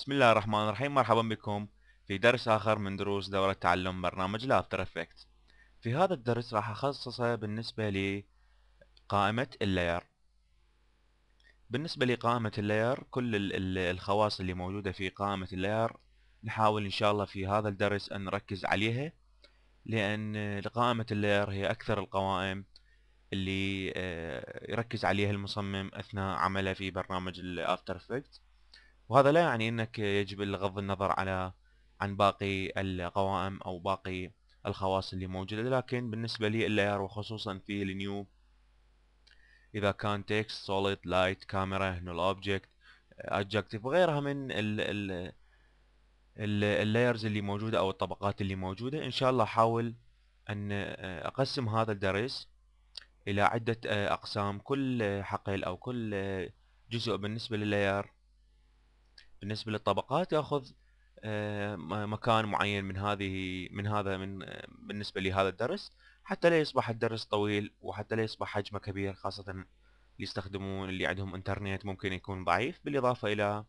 بسم الله الرحمن الرحيم مرحبا بكم في درس آخر من دروس دورة تعلم برنامج لافتر افكت في هذا الدرس راح أخصصه بالنسبة لقائمة اللاير بالنسبة لقائمة اللاير كل الخواص اللي موجودة في قائمة اللاير نحاول إن شاء الله في هذا الدرس أن نركز عليها لأن قائمة اللاير هي أكثر القوائم اللي آه، يركز عليها المصمم أثناء عمله في برنامج الأفتر افكت وهذا لا يعني انك يجب غض النظر على عن باقي القوائم او باقي الخواص اللي موجودة لكن بالنسبة لي اللاير وخصوصا في النيو اذا كان تكست سوليد لايت كاميرا هنا الاوبجكت ادجكتيف وغيرها من ال ال اللايرز اللي موجودة او الطبقات اللي موجودة ان شاء الله احاول ان آه، اقسم هذا الدرس الى عدة آه، اقسام كل حقل او كل آه، جزء بالنسبة لللاير بالنسبة للطبقات ياخذ آه، مكان معين من هذه من هذا من بالنسبة لهذا الدرس حتى لا يصبح الدرس طويل وحتى لا يصبح حجمه كبير خاصة اللي يستخدمون اللي عندهم انترنت ممكن يكون ضعيف بالإضافة إلى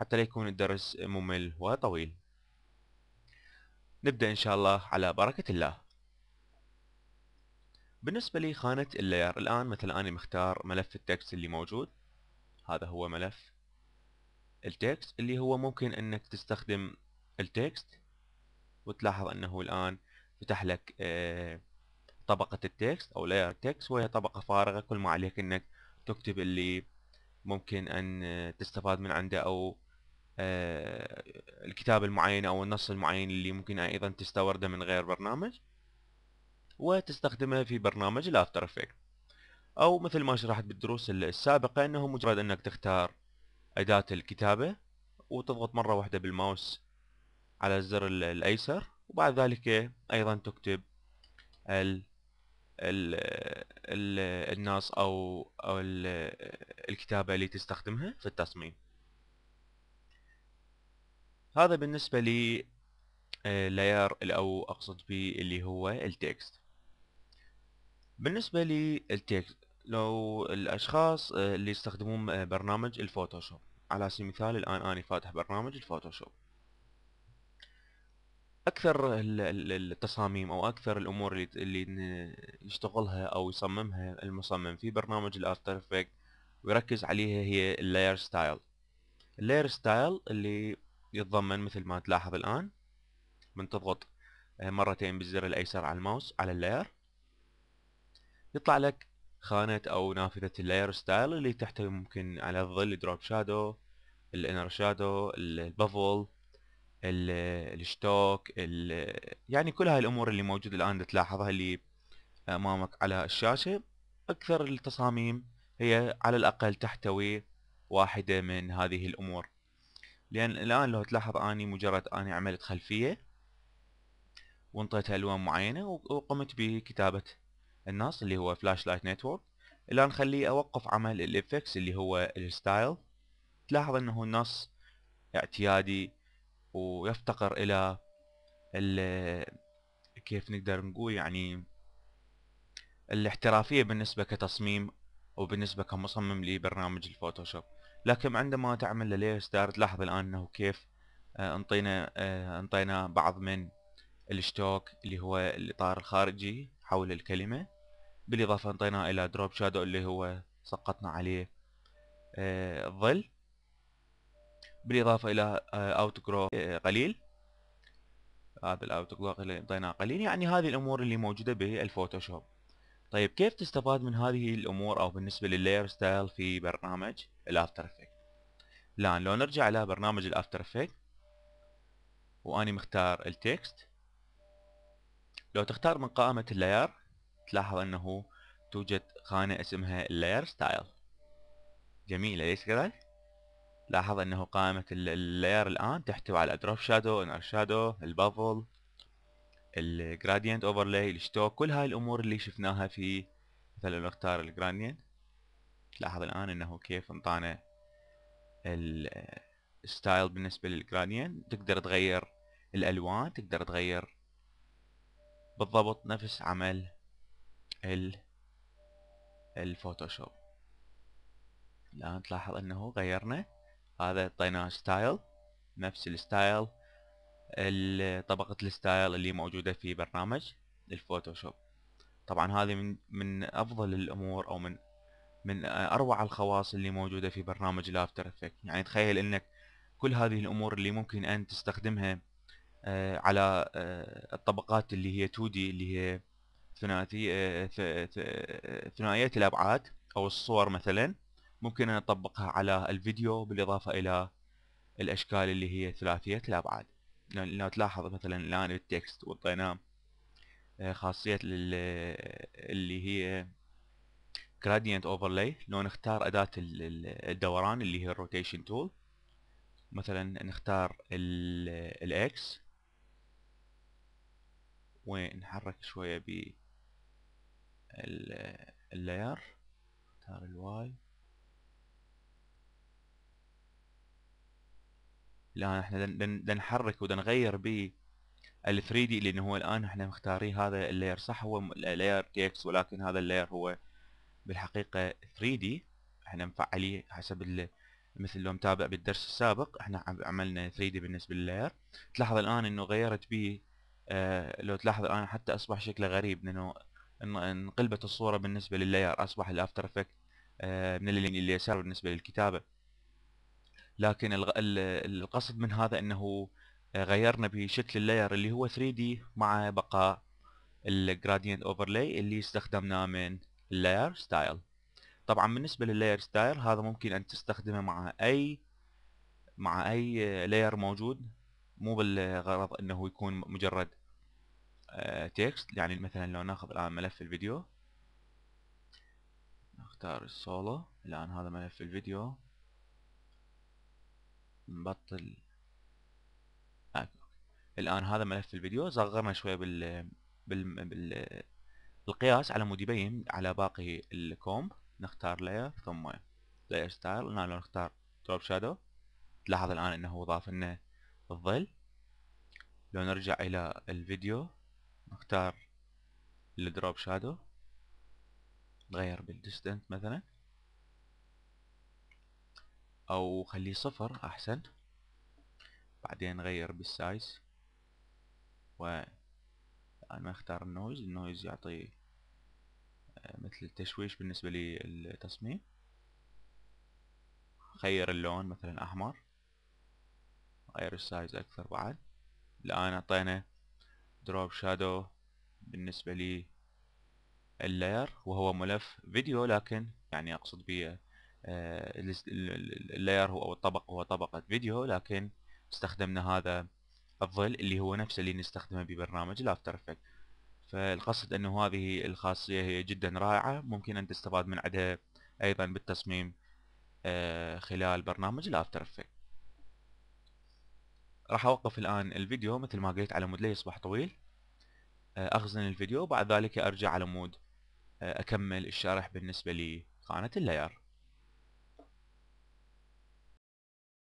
حتى لا يكون الدرس ممل وطويل نبدأ إن شاء الله على بركة الله بالنسبة لخانة اللاير الآن مثلا أنا مختار ملف التكست اللي موجود هذا هو ملف التكست اللي هو ممكن انك تستخدم التكست وتلاحظ انه الان فتح لك آه، طبقة التكست او لاير تكست وهي طبقة فارغة كل ما عليك انك تكتب اللي ممكن ان تستفاد من عنده او آه، الكتاب المعين او النص المعين اللي ممكن ايضا تستورده من غير برنامج وتستخدمه في برنامج الافتر افكت او مثل ما شرحت بالدروس السابقة انه مجرد انك تختار أداة الكتابة وتضغط مرة واحدة بالماوس على الزر الأيسر وبعد ذلك أيضا تكتب ال ال الناس أو, أو الكتابة اللي تستخدمها في التصميم هذا بالنسبة لي آه، لاير أو أقصد به اللي هو التكست بالنسبة التكست لو الاشخاص آه، اللي يستخدمون آه، برنامج الفوتوشوب على سبيل المثال الان انا فاتح برنامج الفوتوشوب اكثر التصاميم او اكثر الامور اللي يشتغلها او يصممها المصمم في برنامج الافتر افكت ويركز عليها هي اللاير ستايل اللاير ستايل اللي يتضمن مثل ما تلاحظ الان من تضغط آه، مرتين بالزر الايسر على الماوس على اللاير يطلع لك خانة او نافذة اللاير ستايل اللي تحتوي ممكن على الظل دروب شادو الانر شادو البفل الشتوك يعني كل هاي الامور اللي موجودة الان تلاحظها اللي امامك على الشاشة اكثر التصاميم هي على الاقل تحتوي واحدة من هذه الامور لان الان لو تلاحظ اني مجرد اني عملت خلفية وانطيتها الوان معينة وقمت بكتابة النص اللي هو فلاش لايت نتورك الان نخليه اوقف عمل الافكس اللي هو الستايل تلاحظ انه النص اعتيادي ويفتقر الى كيف نقدر نقول يعني الاحترافية بالنسبة كتصميم أو بالنسبة كمصمم لبرنامج الفوتوشوب لكن عندما تعمل لليه ستار تلاحظ الآن أنه كيف آه، انطينا آه، انطينا بعض من الاشتوك اللي هو الإطار الخارجي حول الكلمة بالاضافه انطيناه الى دروب شادو اللي هو سقطنا عليه الظل آه، بالاضافه الى آه، اوت جرو آه، قليل هذا الاوت جرو اللي انطيناه قليل يعني هذه الامور اللي موجوده بالفوتوشوب طيب كيف تستفاد من هذه الامور او بالنسبه لللاير ستايل في برنامج الافتر افكت الان لو نرجع الى برنامج الافتر افكت واني مختار التكست لو تختار من قائمه اللاير تلاحظ أنه توجد خانة اسمها Layer Style جميلة ليس كذلك؟ لاحظ أنه قائمة اللاير الآن تحتوي على Drop Shadow, Inner Shadow, البافل Gradient اوفرلاي Stock كل هاي الامور اللي شفناها في مثلا نختار Gradient تلاحظ الان انه كيف انطانا الستايل بالنسبة Gradient تقدر تغير الالوان تقدر تغير بالضبط نفس عمل الفوتوشوب الآن تلاحظ أنه غيرنا هذا طيناه ستايل نفس الستايل طبقة الستايل اللي موجودة في برنامج الفوتوشوب طبعا هذه من من أفضل الأمور أو من من أروع الخواص اللي موجودة في برنامج الافتر افكت يعني تخيل أنك كل هذه الأمور اللي ممكن أن تستخدمها آه، على آه، الطبقات اللي هي 2D اللي هي ثنائية ثنائية الأبعاد أو الصور مثلا ممكن أن أطبقها على الفيديو بالإضافة إلى الأشكال اللي هي ثلاثية الأبعاد لو تلاحظ مثلا الآن التكست وطيناه آه، خاصية اللي هي gradient overlay لو نختار أداة الدوران اللي هي الروتيشن تول مثلا نختار الإكس ونحرك شوية بي اللاير اختار الواي الان احنا نحرك ونغير به ال 3 دي لانه هو الان احنا مختارين هذا اللاير صح هو لاير اكس ولكن هذا اللاير هو بالحقيقه 3 دي احنا مفعليه حسب مثل لو متابع بالدرس السابق احنا عملنا 3 دي بالنسبه لللاير تلاحظ الان انه غيرت به اه لو تلاحظ الان حتى اصبح شكله غريب لانه انقلبت الصورة بالنسبة لللاير أصبح الأفتر إفكت آه، من اليمين لليسار بالنسبة للكتابة لكن القصد من هذا أنه غيرنا بشكل اللاير اللي هو 3D مع بقاء الجراديانت اوفرلاي اللي استخدمناه من اللاير ستايل طبعا بالنسبة لللاير ستايل هذا ممكن أن تستخدمه مع أي مع أي لاير موجود مو بالغرض أنه يكون مجرد آه، تكست يعني مثلا لو ناخذ الآن ملف الفيديو نختار السولو الآن هذا ملف الفيديو نبطل آه، الآن هذا ملف الفيديو صغرنا شوية بال بال, بال... القياس على مود يبين على باقي الكومب نختار لاير ثم لاير ستايل الآن لو نختار توب شادو تلاحظ الآن أنه ضاف لنا الظل لو نرجع إلى الفيديو نختار الدروب شادو نغير بالديستنت مثلا او خليه صفر احسن بعدين نغير بالسايز و انا اختار النويز النويز يعطي آه، مثل التشويش بالنسبة لي التصميم خير اللون مثلا احمر غير السايز اكثر بعد الان اعطينا دروب شادو بالنسبة لي اللاير وهو ملف فيديو لكن يعني اقصد به آه، اللاير هو او الطبق هو طبقة فيديو لكن استخدمنا هذا الظل اللي هو نفسه اللي نستخدمه ببرنامج الافتر افكت فالقصد انه هذه الخاصية هي جدا رائعة ممكن ان تستفاد من عدها ايضا بالتصميم آه، خلال برنامج الافتر افكت راح اوقف الان الفيديو مثل ما قلت على مود لا يصبح طويل اخزن آه، الفيديو وبعد ذلك ارجع على مود آه، اكمل الشرح بالنسبة لقناة اللاير